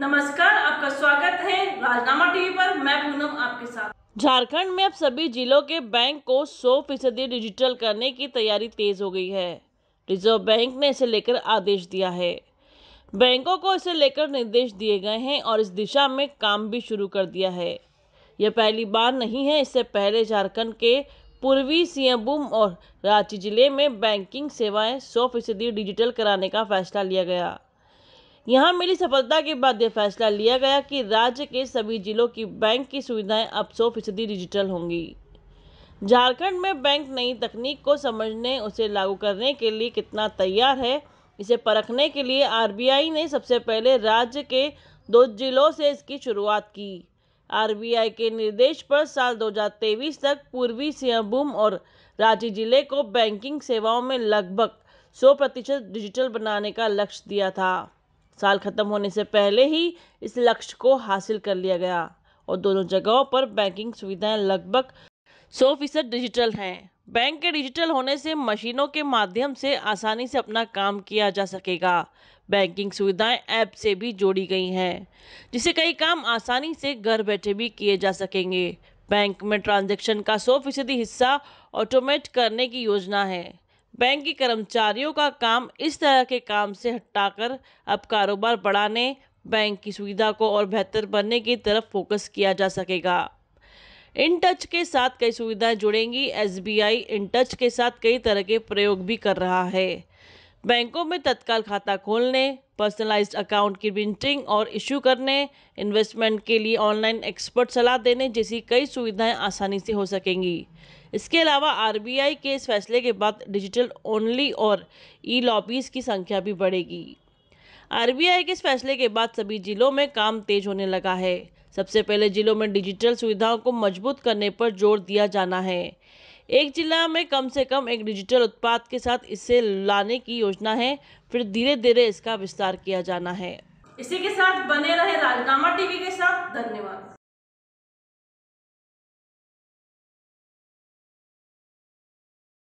नमस्कार आपका स्वागत है राजनामा टीवी पर मैं पूनम आपके साथ झारखंड में अब सभी जिलों के बैंक को 100 फीसदी डिजिटल करने की तैयारी तेज हो गई है रिजर्व बैंक ने इसे लेकर आदेश दिया है बैंकों को इसे लेकर निर्देश दिए गए हैं और इस दिशा में काम भी शुरू कर दिया है यह पहली बार नहीं है इससे पहले झारखंड के पूर्वी सिंहभूम और रांची जिले में बैंकिंग सेवाएं 100 फीसदी डिजिटल कराने का फैसला लिया गया यहां मिली सफलता के बाद यह फैसला लिया गया कि राज्य के सभी जिलों की बैंक की सुविधाएं अब सौ फीसदी डिजिटल होंगी झारखंड में बैंक नई तकनीक को समझने उसे लागू करने के लिए कितना तैयार है इसे परखने के लिए आरबीआई ने सबसे पहले राज्य के दो जिलों से इसकी शुरुआत की आरबीआई के निर्देश पर साल 2023 तक पूर्वी सिंहभूम और रांची जिले को बैंकिंग सेवाओं में लगभग 100 प्रतिशत डिजिटल बनाने का लक्ष्य दिया था साल खत्म होने से पहले ही इस लक्ष्य को हासिल कर लिया गया और दोनों जगहों पर बैंकिंग सुविधाएं लगभग सौ फीसद डिजिटल हैं बैंक के डिजिटल होने से मशीनों के माध्यम से आसानी से अपना काम किया जा सकेगा बैंकिंग सुविधाएं ऐप से भी जोड़ी गई हैं जिससे कई काम आसानी से घर बैठे भी किए जा सकेंगे बैंक में ट्रांजैक्शन का सौ फीसदी हिस्सा ऑटोमेट करने की योजना है बैंक के कर्मचारियों का काम इस तरह के काम से हटाकर अब कारोबार बढ़ाने बैंक की सुविधा को और बेहतर बनने की तरफ फोकस किया जा सकेगा इन टच के साथ कई सुविधाएं जुड़ेंगी एसबीआई इन टच के साथ कई तरह के प्रयोग भी कर रहा है बैंकों में तत्काल खाता खोलने पर्सनलाइज्ड अकाउंट की प्रिंटिंग और इशू करने इन्वेस्टमेंट के लिए ऑनलाइन एक्सपर्ट सलाह देने जैसी कई सुविधाएं आसानी से हो सकेंगी इसके अलावा आरबीआई के इस फैसले के बाद डिजिटल ओनली और ई लॉबीज़ की संख्या भी बढ़ेगी आरबीआई के इस फैसले के बाद सभी जिलों में काम तेज होने लगा है सबसे पहले जिलों में डिजिटल सुविधाओं को मजबूत करने पर जोर दिया जाना है एक जिला में कम से कम एक डिजिटल उत्पाद के साथ इसे लाने की योजना है फिर धीरे धीरे इसका विस्तार किया जाना है इसी के साथ बने रहे राजनामा टीवी के साथ धन्यवाद